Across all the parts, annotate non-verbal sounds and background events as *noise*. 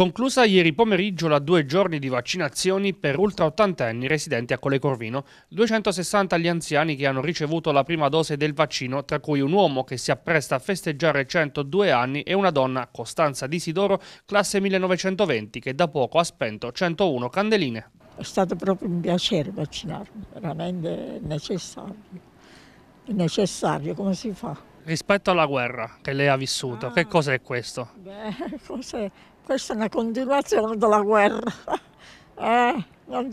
Conclusa ieri pomeriggio la due giorni di vaccinazioni per ultraottantenni residenti a Cole Corvino, 260 gli anziani che hanno ricevuto la prima dose del vaccino, tra cui un uomo che si appresta a festeggiare 102 anni e una donna, Costanza Disidoro, classe 1920, che da poco ha spento 101 candeline. È stato proprio un piacere vaccinarmi, veramente necessario. È necessario, come si fa? Rispetto alla guerra che lei ha vissuto, ah, che cos'è questo? Beh, cos'è? *laughs* Questa è una continuazione della guerra. *laughs* Eh, non,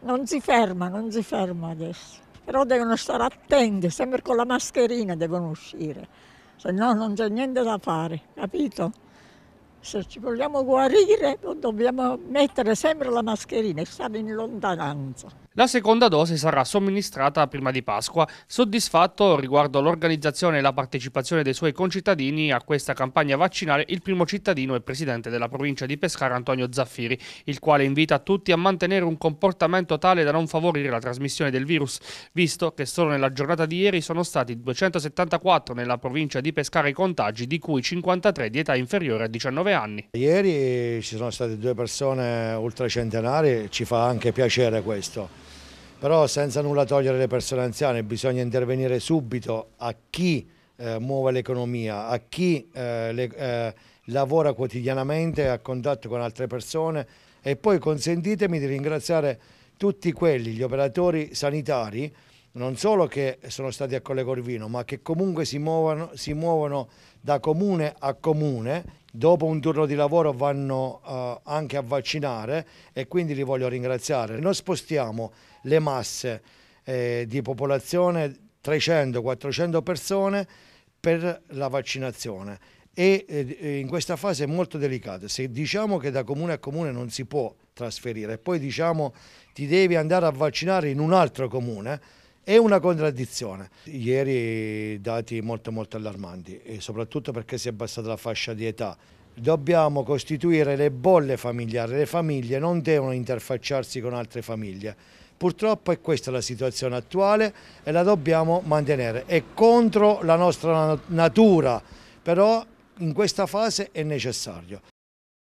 non si ferma, non si ferma adesso. Però devono stare attenti, sempre con la mascherina devono uscire, se no non c'è niente da fare, capito? se ci vogliamo guarire dobbiamo mettere sempre la mascherina e stare in lontananza. La seconda dose sarà somministrata prima di Pasqua. Soddisfatto riguardo l'organizzazione e la partecipazione dei suoi concittadini a questa campagna vaccinale, il primo cittadino e presidente della provincia di Pescara Antonio Zaffiri, il quale invita tutti a mantenere un comportamento tale da non favorire la trasmissione del virus, visto che solo nella giornata di ieri sono stati 274 nella provincia di Pescara i contagi, di cui 53 di età inferiore a 19 anni anni. Ieri ci sono state due persone ultracentenari, ci fa anche piacere questo, però senza nulla togliere le persone anziane bisogna intervenire subito a chi eh, muove l'economia, a chi eh, le, eh, lavora quotidianamente a contatto con altre persone e poi consentitemi di ringraziare tutti quelli, gli operatori sanitari, non solo che sono stati a Colle Corvino, ma che comunque si muovono, si muovono da comune a comune, dopo un turno di lavoro vanno uh, anche a vaccinare e quindi li voglio ringraziare. Noi spostiamo le masse eh, di popolazione, 300-400 persone, per la vaccinazione e eh, in questa fase è molto delicata. Se diciamo che da comune a comune non si può trasferire e poi diciamo ti devi andare a vaccinare in un altro comune, è una contraddizione. Ieri dati molto molto allarmanti, soprattutto perché si è abbassata la fascia di età. Dobbiamo costituire le bolle familiari, le famiglie non devono interfacciarsi con altre famiglie. Purtroppo è questa la situazione attuale e la dobbiamo mantenere. È contro la nostra natura, però in questa fase è necessario.